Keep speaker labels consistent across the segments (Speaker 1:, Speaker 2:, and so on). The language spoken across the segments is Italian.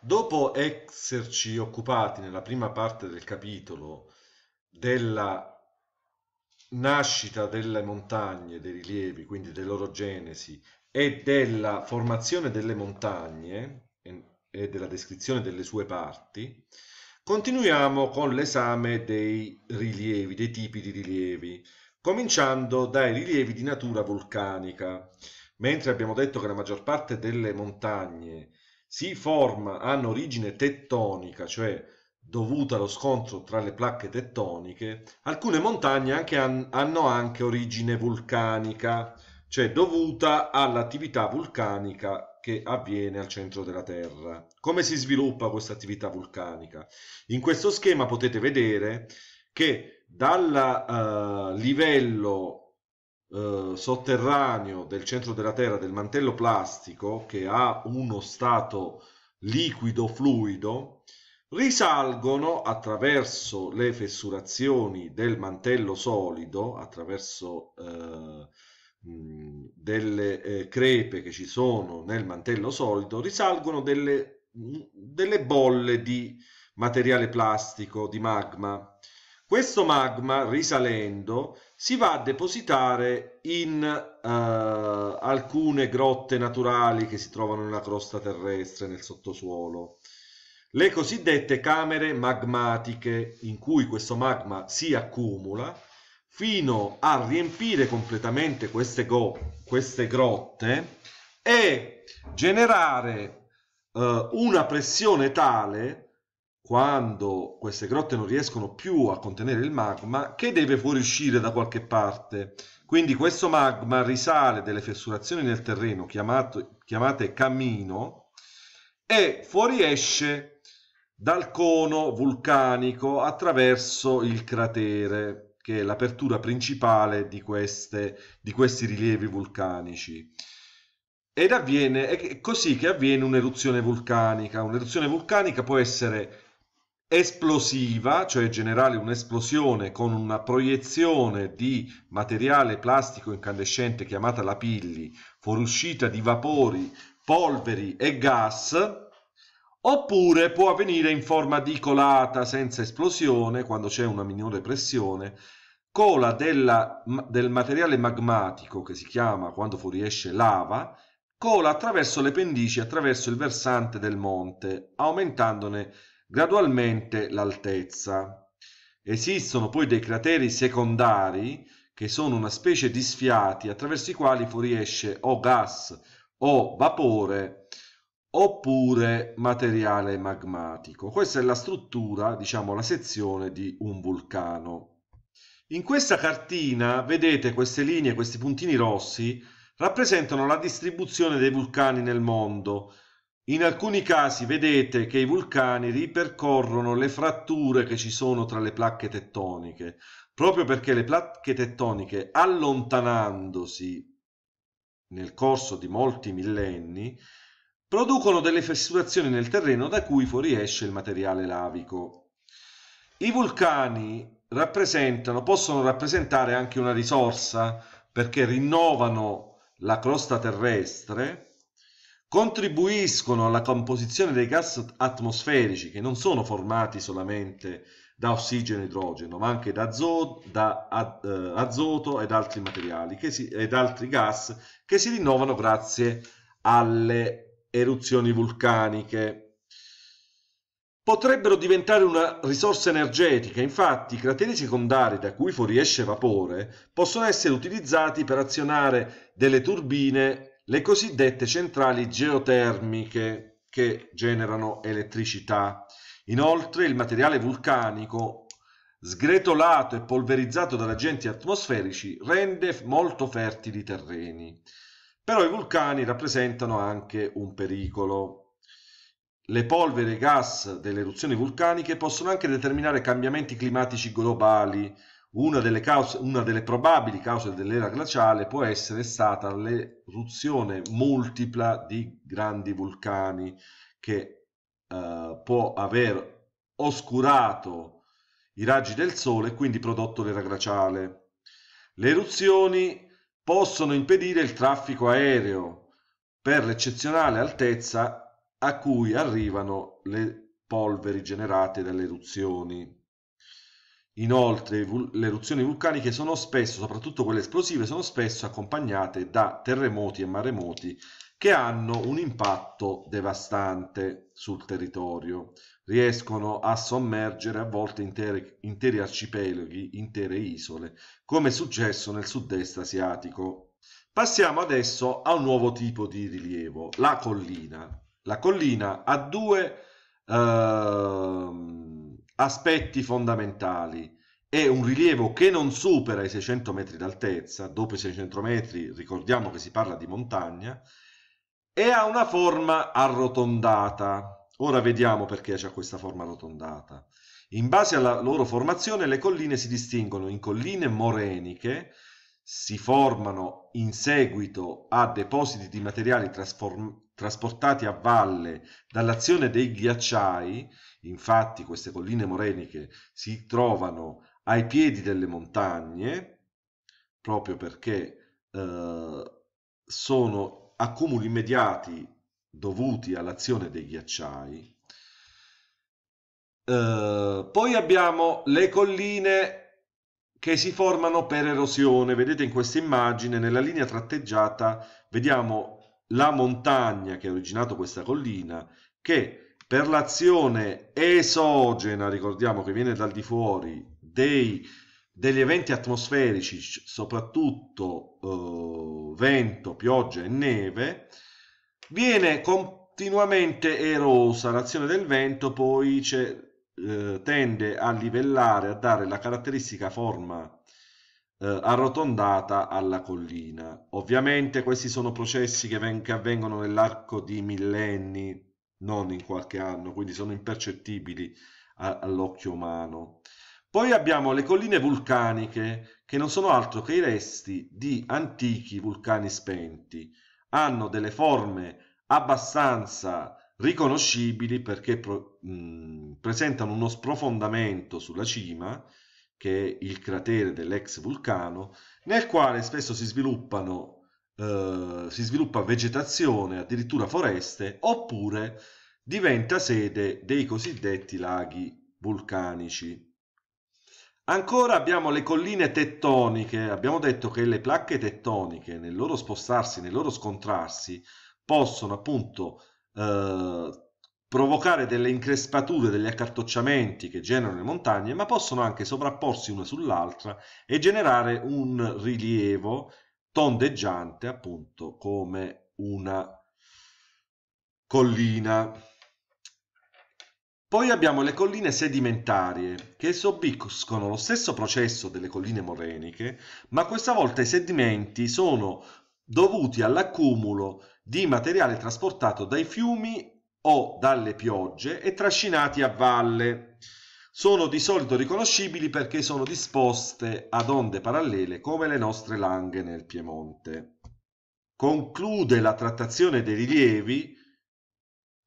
Speaker 1: Dopo esserci occupati nella prima parte del capitolo della nascita delle montagne, dei rilievi, quindi della loro genesi e della formazione delle montagne e della descrizione delle sue parti, continuiamo con l'esame dei rilievi, dei tipi di rilievi, cominciando dai rilievi di natura vulcanica. Mentre abbiamo detto che la maggior parte delle montagne si forma, hanno origine tettonica, cioè dovuta allo scontro tra le placche tettoniche, alcune montagne anche han hanno anche origine vulcanica, cioè dovuta all'attività vulcanica che avviene al centro della Terra. Come si sviluppa questa attività vulcanica? In questo schema potete vedere che dal eh, livello eh, sotterraneo del centro della Terra del mantello plastico che ha uno stato liquido fluido risalgono attraverso le fessurazioni del mantello solido, attraverso eh, delle eh, crepe che ci sono nel mantello solido, risalgono delle, delle bolle di materiale plastico, di magma, questo magma risalendo si va a depositare in eh, alcune grotte naturali che si trovano nella crosta terrestre, nel sottosuolo. Le cosiddette camere magmatiche in cui questo magma si accumula fino a riempire completamente queste, queste grotte e generare eh, una pressione tale quando queste grotte non riescono più a contenere il magma, che deve fuoriuscire da qualche parte. Quindi questo magma risale delle fessurazioni nel terreno, chiamato, chiamate cammino, e fuoriesce dal cono vulcanico attraverso il cratere, che è l'apertura principale di, queste, di questi rilievi vulcanici. Ed avviene, è così che avviene un'eruzione vulcanica. Un'eruzione vulcanica può essere esplosiva, cioè generare un'esplosione con una proiezione di materiale plastico incandescente chiamata la pilli, fuoriuscita di vapori, polveri e gas, oppure può avvenire in forma di colata senza esplosione quando c'è una minore pressione, cola della, del materiale magmatico che si chiama quando fuoriesce lava, cola attraverso le pendici, attraverso il versante del monte, aumentandone gradualmente l'altezza. Esistono poi dei crateri secondari che sono una specie di sfiati attraverso i quali fuoriesce o gas o vapore oppure materiale magmatico. Questa è la struttura, diciamo la sezione di un vulcano. In questa cartina vedete queste linee, questi puntini rossi rappresentano la distribuzione dei vulcani nel mondo in alcuni casi vedete che i vulcani ripercorrono le fratture che ci sono tra le placche tettoniche, proprio perché le placche tettoniche allontanandosi nel corso di molti millenni producono delle fessurazioni nel terreno da cui fuoriesce il materiale lavico. I vulcani rappresentano, possono rappresentare anche una risorsa perché rinnovano la crosta terrestre contribuiscono alla composizione dei gas atmosferici che non sono formati solamente da ossigeno e idrogeno, ma anche da, azoto, da eh, azoto ed altri materiali si, ed altri gas che si rinnovano grazie alle eruzioni vulcaniche. Potrebbero diventare una risorsa energetica, infatti i crateri secondari da cui fuoriesce vapore possono essere utilizzati per azionare delle turbine le cosiddette centrali geotermiche che generano elettricità. Inoltre il materiale vulcanico sgretolato e polverizzato da agenti atmosferici rende molto fertili i terreni. Però i vulcani rappresentano anche un pericolo. Le polvere e gas delle eruzioni vulcaniche possono anche determinare cambiamenti climatici globali, una delle, cause, una delle, probabili cause dell'era glaciale può essere stata l'eruzione multipla di grandi vulcani che eh, può aver oscurato i raggi del sole e quindi prodotto l'era glaciale. Le eruzioni possono impedire il traffico aereo per l'eccezionale altezza a cui arrivano le polveri generate dalle eruzioni. Inoltre le eruzioni vulcaniche sono spesso, soprattutto quelle esplosive, sono spesso accompagnate da terremoti e maremoti che hanno un impatto devastante sul territorio. Riescono a sommergere a volte intere, interi arcipelaghi, intere isole, come è successo nel sud-est asiatico. Passiamo adesso a un nuovo tipo di rilievo, la collina. La collina ha due... Ehm, aspetti fondamentali è un rilievo che non supera i 600 metri d'altezza, dopo i 600 metri ricordiamo che si parla di montagna, e ha una forma arrotondata. Ora vediamo perché c'è questa forma arrotondata. In base alla loro formazione le colline si distinguono in colline moreniche, si formano in seguito a depositi di materiali trasformati trasportati a valle dall'azione dei ghiacciai, infatti queste colline moreniche si trovano ai piedi delle montagne, proprio perché eh, sono accumuli immediati dovuti all'azione dei ghiacciai. Eh, poi abbiamo le colline che si formano per erosione. Vedete in questa immagine, nella linea tratteggiata, vediamo la montagna che ha originato questa collina, che per l'azione esogena, ricordiamo che viene dal di fuori, dei, degli eventi atmosferici, soprattutto eh, vento, pioggia e neve, viene continuamente erosa. L'azione del vento poi cioè, eh, tende a livellare, a dare la caratteristica forma eh, arrotondata alla collina. Ovviamente questi sono processi che, ven- che avvengono nell'arco di millenni, non in qualche anno, quindi sono impercettibili all'occhio umano. Poi abbiamo le colline vulcaniche, che non sono altro che i resti di antichi vulcani spenti. Hanno delle forme abbastanza riconoscibili perché mh, presentano uno sprofondamento sulla cima che è il cratere dell'ex vulcano, nel quale spesso si sviluppano eh, si sviluppa vegetazione, addirittura foreste, oppure diventa sede dei cosiddetti laghi vulcanici. Ancora abbiamo le colline tettoniche, abbiamo detto che le placche tettoniche nel loro spostarsi, nel loro scontrarsi, possono appunto eh, provocare delle increspature, degli accartocciamenti che generano le montagne, ma possono anche sovrapporsi una sull'altra e generare un rilievo tondeggiante, appunto, come una collina. Poi abbiamo le colline sedimentarie, che subiscono lo stesso processo delle colline moreniche, ma questa volta i sedimenti sono dovuti all'accumulo di materiale trasportato dai fiumi o dalle piogge e trascinati a valle. Sono di solito riconoscibili perché sono disposte ad onde parallele come le nostre langhe nel Piemonte. Conclude la trattazione dei rilievi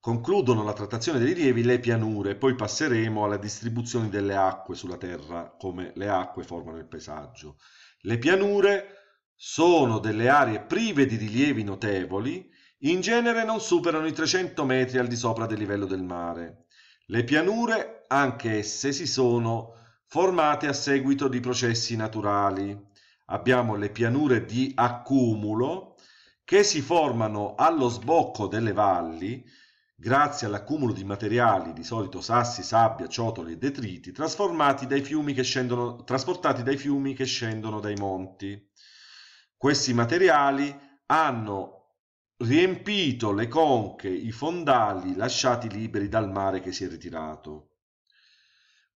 Speaker 1: Concludono la trattazione dei rilievi le pianure, poi passeremo alla distribuzione delle acque sulla Terra, come le acque formano il paesaggio. Le pianure sono delle aree prive di rilievi notevoli in genere non superano i 300 metri al di sopra del livello del mare. Le pianure, anche esse, si sono formate a seguito di processi naturali. Abbiamo le pianure di accumulo che si formano allo sbocco delle valli grazie all'accumulo di materiali, di solito sassi, sabbia, ciotoli e detriti, trasformati dai fiumi che scendono, trasportati dai fiumi che scendono dai monti. Questi materiali hanno riempito le conche, i fondali lasciati liberi dal mare che si è ritirato.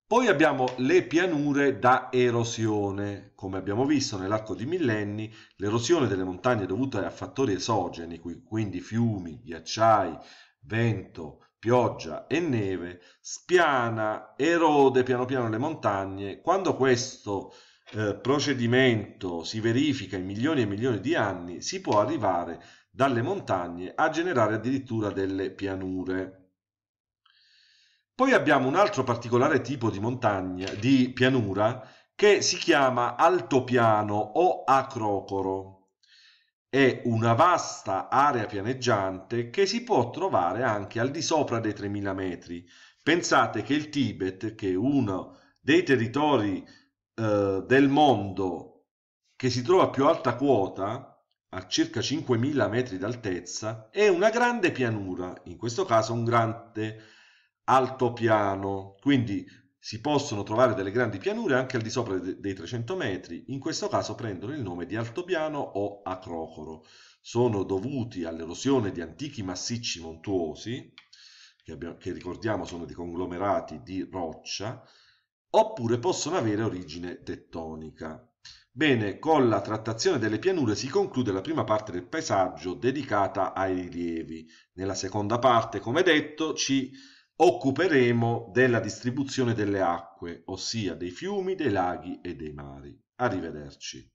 Speaker 1: Poi abbiamo le pianure da erosione. Come abbiamo visto nell'arco di millenni, l'erosione delle montagne è dovuta a fattori esogeni, quindi fiumi, ghiacciai, vento, pioggia e neve, spiana, erode piano piano le montagne. Quando questo eh, procedimento si verifica in milioni e milioni di anni, si può arrivare a dalle montagne a generare addirittura delle pianure. Poi abbiamo un altro particolare tipo di montagna, di pianura, che si chiama altopiano o acrocoro. È una vasta area pianeggiante che si può trovare anche al di sopra dei 3000 metri. Pensate che il Tibet, che è uno dei territori eh, del mondo che si trova a più alta quota, a circa 5.000 metri d'altezza e una grande pianura, in questo caso un grande altopiano, quindi si possono trovare delle grandi pianure anche al di sopra dei 300 metri, in questo caso prendono il nome di altopiano o acrocoro. Sono dovuti all'erosione di antichi massicci montuosi, che, abbiamo, che ricordiamo sono dei conglomerati di roccia, oppure possono avere origine tettonica. Bene, con la trattazione delle pianure si conclude la prima parte del paesaggio dedicata ai rilievi. Nella seconda parte, come detto, ci occuperemo della distribuzione delle acque, ossia dei fiumi, dei laghi e dei mari. Arrivederci.